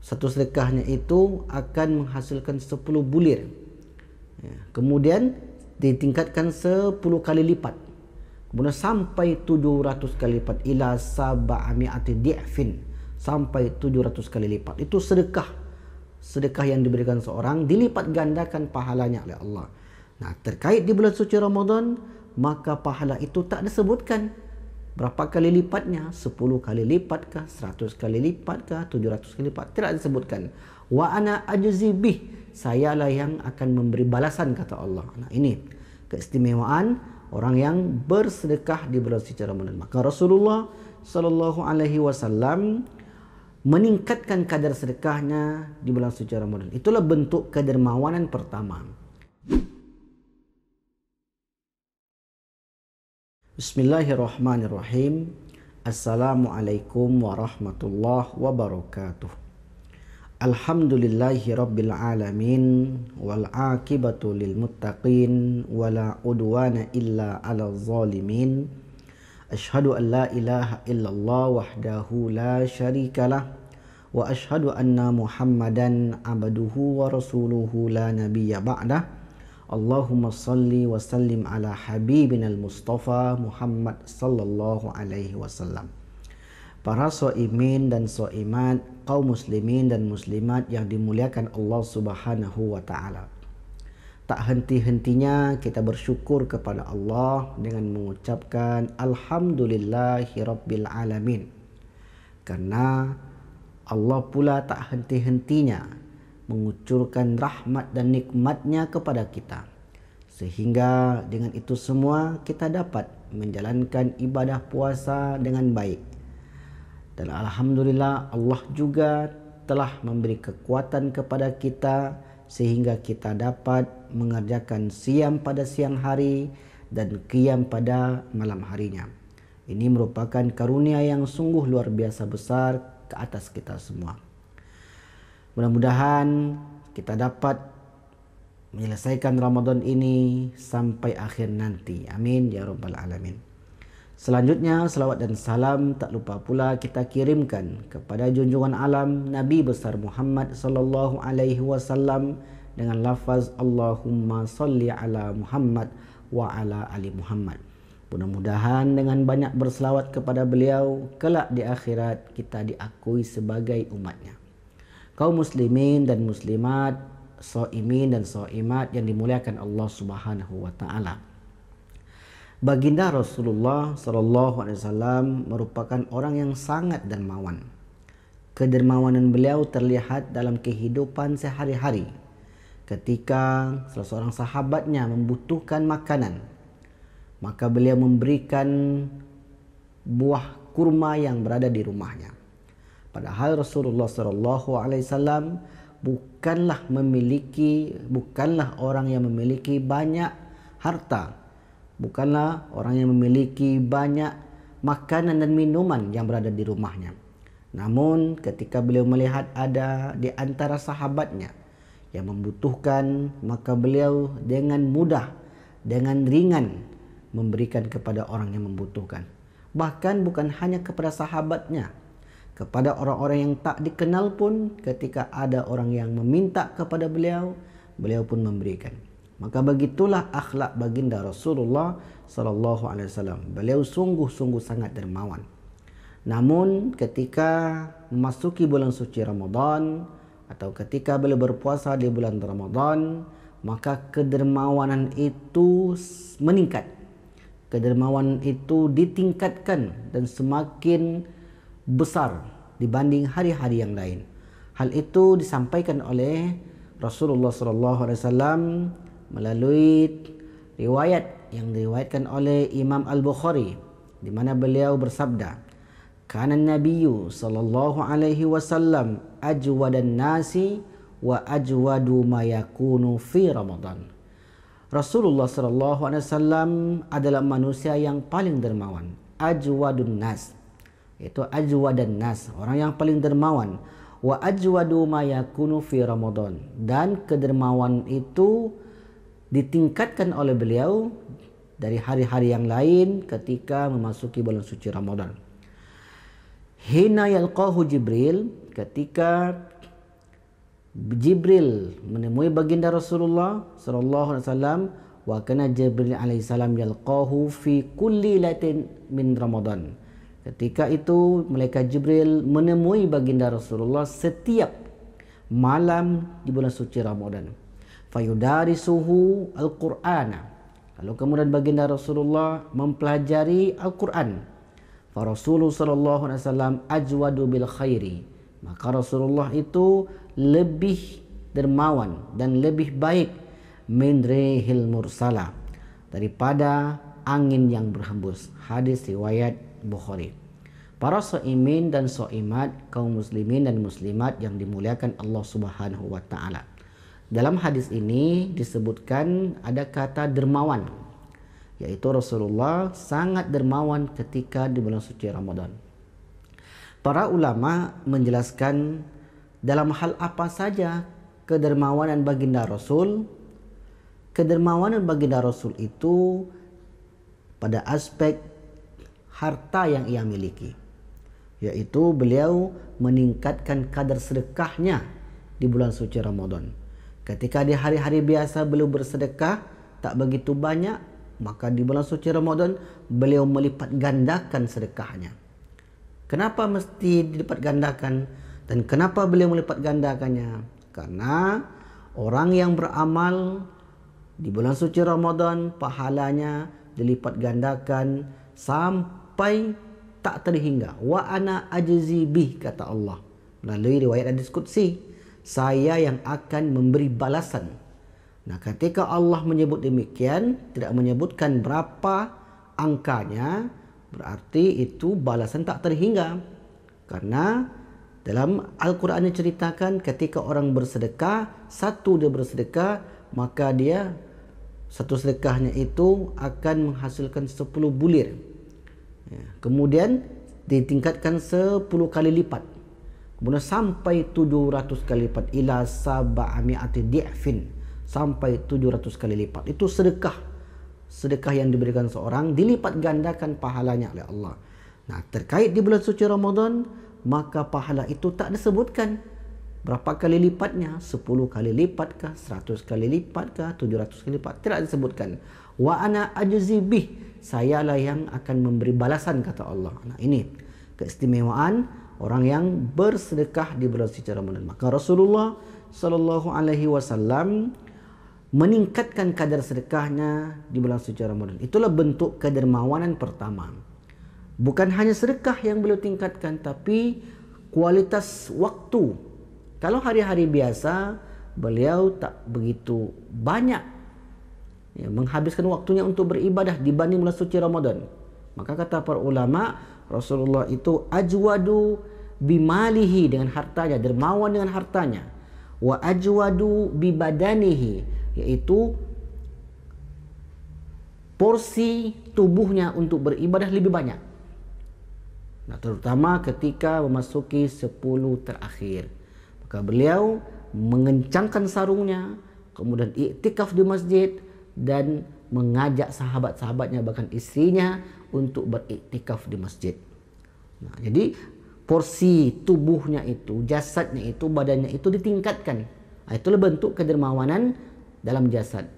satu sedekahnya itu akan menghasilkan 10 bulir ya, kemudian ditingkatkan 10 kali lipat kemudian sampai 700 kali lipat ila sab'ati di'fin sampai 700 kali lipat itu sedekah sedekah yang diberikan seorang dilipat gandakan pahalanya oleh Allah nah terkait di bulan suci Ramadan maka pahala itu tak disebutkan Berapa kali lipatnya? 10 kali lipat kah? 100 kali lipat kah? 700 kali lipat? Tidak disebutkan. Wa ana ajzi bih. Saya lah yang akan memberi balasan kata Allah. Nah, ini keistimewaan orang yang bersedekah dibalas secara benar. Maka Rasulullah sallallahu alaihi wasallam meningkatkan kadar sedekahnya dibalas secara benar. Itulah bentuk kedermawanan pertama. بسم الله الرحمن الرحيم السلام عليكم ورحمة الله وبركاته الحمد لله رب العالمين والعاقبة للمتقين ولا عدوان إلا على الظالمين أشهد أن لا إله إلا الله وحده لا شريك له وأشهد أن محمدا عبده ورسوله لا نبي بعده Allahumma salli wa sallim ala Habibin al-Mustafa Muhammad sallallahu alaihi wasallam. Para soimin dan soiman, kaum muslimin dan muslimat yang dimuliakan Allah Subhanahu wa taala. Tak henti-hentinya kita bersyukur kepada Allah dengan mengucapkan alhamdulillahirabbil alamin. Karena Allah pula tak henti-hentinya mengucurkan rahmat dan nikmatnya kepada kita. Sehingga dengan itu semua kita dapat menjalankan ibadah puasa dengan baik. Dan Alhamdulillah Allah juga telah memberi kekuatan kepada kita sehingga kita dapat mengerjakan siam pada siang hari dan kiam pada malam harinya. Ini merupakan karunia yang sungguh luar biasa besar ke atas kita semua. Mudah-mudahan kita dapat menyelesaikan Ramadan ini sampai akhir nanti. Amin ya rabbal alamin. Selanjutnya selawat dan salam tak lupa pula kita kirimkan kepada junjungan alam Nabi besar Muhammad sallallahu alaihi wasallam dengan lafaz Allahumma salli ala Muhammad wa ala ali Muhammad. Mudah-mudahan dengan banyak berselawat kepada beliau kelak di akhirat kita diakui sebagai umatnya kaum muslimin dan muslimat, saimin dan saimat yang dimuliakan Allah Subhanahu wa taala. Baginda Rasulullah sallallahu alaihi wasallam merupakan orang yang sangat dermawan. Kedermawanan beliau terlihat dalam kehidupan sehari-hari. Ketika salah seorang sahabatnya membutuhkan makanan, maka beliau memberikan buah kurma yang berada di rumahnya. Padahal Rasulullah sallallahu alaihi wasallam bukanlah memiliki bukanlah orang yang memiliki banyak harta. Bukanlah orang yang memiliki banyak makanan dan minuman yang berada di rumahnya. Namun ketika beliau melihat ada di antara sahabatnya yang membutuhkan maka beliau dengan mudah dengan ringan memberikan kepada orang yang membutuhkan bahkan bukan hanya kepada sahabatnya kepada orang-orang yang tak dikenal pun ketika ada orang yang meminta kepada beliau beliau pun memberikan maka begitulah akhlak baginda Rasulullah sallallahu alaihi wasallam beliau sungguh-sungguh sangat dermawan namun ketika memasuki bulan suci Ramadan atau ketika beliau berpuasa di bulan Ramadan maka kedermawanan itu meningkat kedermawanan itu ditingkatkan dan semakin besar dibanding hari-hari yang lain. Hal itu disampaikan oleh Rasulullah sallallahu alaihi wasallam melalui riwayat yang diriwayatkan oleh Imam Al-Bukhari di mana beliau bersabda, "Kana an-nabiyyu sallallahu alaihi wasallam ajwadan nasi wa ajwadu ma yakunu fi Ramadan." Rasulullah sallallahu alaihi wasallam adalah manusia yang paling dermawan, ajwadun nasi itu ajwa dan nas orang yang paling dermawan wa Duma ya yakunu fi Ramadon dan kedermawan itu ditingkatkan oleh beliau dari hari-hari yang lain ketika memasuki bulan suci ramadan hina yalqahu jibril ketika Jibril menemui baginda Rasulullah sallallahu alaihi wasallam wa kana Jibril alaihi salam yalqahu fi kulli latin min Ramadon. Ketika itu malaikat Jibril menemui baginda Rasulullah setiap malam di bulan suci Ramadan. Fayudari suhu Al-Qur'ana. Lalu kemudian baginda Rasulullah mempelajari Al-Qur'an. Fa Rasulullah sallallahu alaihi wasallam ajwadu bil khairi. Maka Rasulullah itu lebih dermawan dan lebih baik min rihil mursala daripada angin yang berhembus. Hadis riwayat Bukhari. Para saimin dan saimat kaum muslimin dan muslimat yang dimuliakan Allah Subhanahu wa Dalam hadis ini disebutkan ada kata dermawan yaitu Rasulullah sangat dermawan ketika di bulan suci Ramadan. Para ulama menjelaskan dalam hal apa saja kedermawanan baginda Rasul. Kedermawanan baginda Rasul itu pada aspek harta yang ia miliki yaitu beliau meningkatkan kadar sedekahnya di bulan suci Ramadan ketika di hari-hari biasa beliau bersedekah tak begitu banyak maka di bulan suci Ramadan beliau melipat gandakan sedekahnya kenapa mesti dilipat gandakan dan kenapa beliau melipat gandakannya karena orang yang beramal di bulan suci Ramadan pahalanya dilipat gandakan sampai sampai tak terhingga wa ana ajzi bih kata Allah melalui riwayat hadis qudsi saya yang akan memberi balasan nah ketika Allah menyebut demikian tidak menyebutkan berapa angkanya berarti itu balasan tak terhingga karena dalam Al-Quran diceritakan ketika orang bersedekah satu dia bersedekah maka dia satu sedekahnya itu akan menghasilkan sepuluh bulir Ya. Kemudian ditingkatkan 10 kali lipat. Kemudian sampai 700 kali lipat ila sab'ati di'fin sampai 700 kali lipat. Itu sedekah. Sedekah yang diberikan seorang dilipat gandakan pahalanya oleh Allah. Nah, terkait di bulan suci Ramadan, maka pahala itu tak disebutkan. Berapa kali lipatnya? 10 kali lipat kah? 100 kali lipat kah? 700 kali lipat? Tidak disebutkan. Wa ana ajzi bih saya lah yang akan memberi balasan kata Allah. Nah, ini keistimewaan orang yang bersedekah di bulan suci Ramadan. Maka Rasulullah sallallahu alaihi wasallam meningkatkan kadar sedekahnya di bulan suci Ramadan. Itulah bentuk kedermawanan pertama. Bukan hanya sedekah yang beliau tingkatkan tapi kualitas waktu. Kalau hari-hari biasa beliau tak begitu banyak ya, menghabiskan waktunya untuk beribadah dibanding bulan suci Ramadan. Maka kata para ulama, Rasulullah itu ajwadu bimalihi dengan hartanya, dermawan dengan hartanya. Wa ajwadu bibadanihi, yaitu porsi tubuhnya untuk beribadah lebih banyak. Nah, terutama ketika memasuki sepuluh terakhir. Maka beliau mengencangkan sarungnya, kemudian iktikaf di masjid, dan mengajak sahabat-sahabatnya bahkan istrinya untuk beriktikaf di masjid. Nah, jadi porsi tubuhnya itu, jasadnya itu, badannya itu ditingkatkan. Nah, itulah bentuk kedermawanan dalam jasad.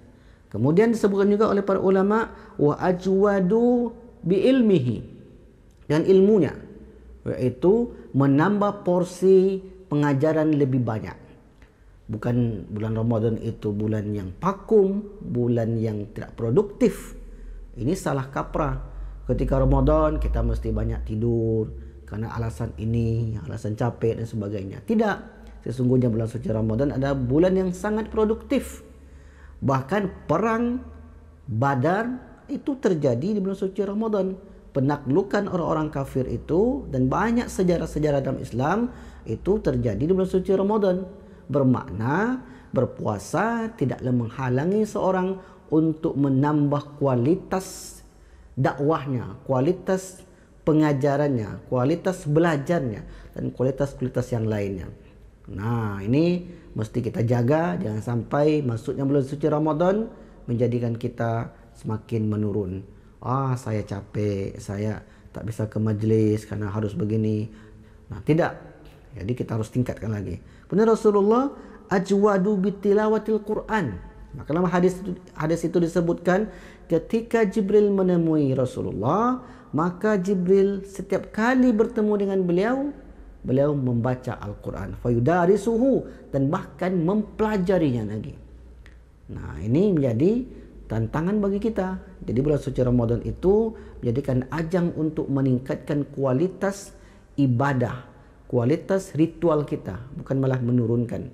Kemudian disebutkan juga oleh para ulama wa ajwadu bi ilmihi dan ilmunya yaitu menambah porsi pengajaran lebih banyak bukan bulan Ramadan itu bulan yang pakum, bulan yang tidak produktif. Ini salah kaprah. Ketika Ramadan kita mesti banyak tidur karena alasan ini, alasan capek dan sebagainya. Tidak. Sesungguhnya bulan suci Ramadan adalah bulan yang sangat produktif. Bahkan perang Badar itu terjadi di bulan suci Ramadan. Penaklukan orang-orang kafir itu dan banyak sejarah-sejarah dalam Islam itu terjadi di bulan suci Ramadan. Bermakna berpuasa tidaklah menghalangi seorang untuk menambah kualitas dakwahnya, kualitas pengajarannya, kualitas belajarnya, dan kualitas-kualitas yang lainnya. Nah, ini mesti kita jaga, jangan sampai masuknya bulan suci Ramadan menjadikan kita semakin menurun. Ah, saya capek, saya tak bisa ke majelis karena harus begini. Nah, tidak. Jadi kita harus tingkatkan lagi. Kemudian Rasulullah ajwadu bitilawatil Quran. Maka dalam hadis itu hadis itu disebutkan ketika Jibril menemui Rasulullah, maka Jibril setiap kali bertemu dengan beliau, beliau membaca Al-Quran. suhu dan bahkan mempelajarinya lagi. Nah ini menjadi tantangan bagi kita. Jadi bulan suci Ramadan itu menjadikan ajang untuk meningkatkan kualitas ibadah kualitas ritual kita bukan malah menurunkan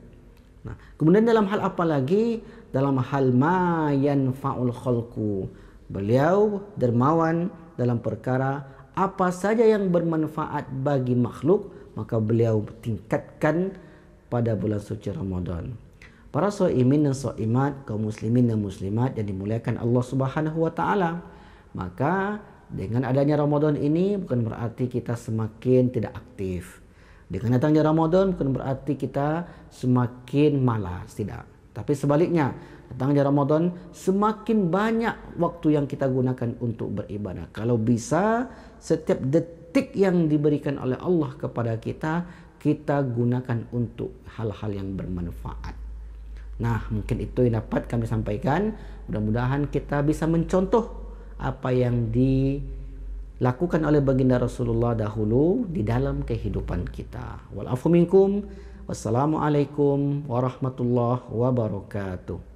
nah kemudian dalam hal apa lagi dalam hal mayan faul khalku beliau dermawan dalam perkara apa saja yang bermanfaat bagi makhluk maka beliau tingkatkan pada bulan suci Ramadan para soimin dan soimat kaum muslimin dan muslimat yang dimuliakan Allah Subhanahu wa taala maka dengan adanya Ramadan ini bukan berarti kita semakin tidak aktif. Dengan datangnya Ramadan bukan berarti kita semakin malas, tidak. Tapi sebaliknya, datangnya Ramadan semakin banyak waktu yang kita gunakan untuk beribadah. Kalau bisa setiap detik yang diberikan oleh Allah kepada kita, kita gunakan untuk hal-hal yang bermanfaat. Nah, mungkin itu yang dapat kami sampaikan. Mudah-mudahan kita bisa mencontoh apa yang di lakukan oleh baginda Rasulullah dahulu di dalam kehidupan kita. Waalaikum minkum. Wassalamualaikum warahmatullahi wabarakatuh.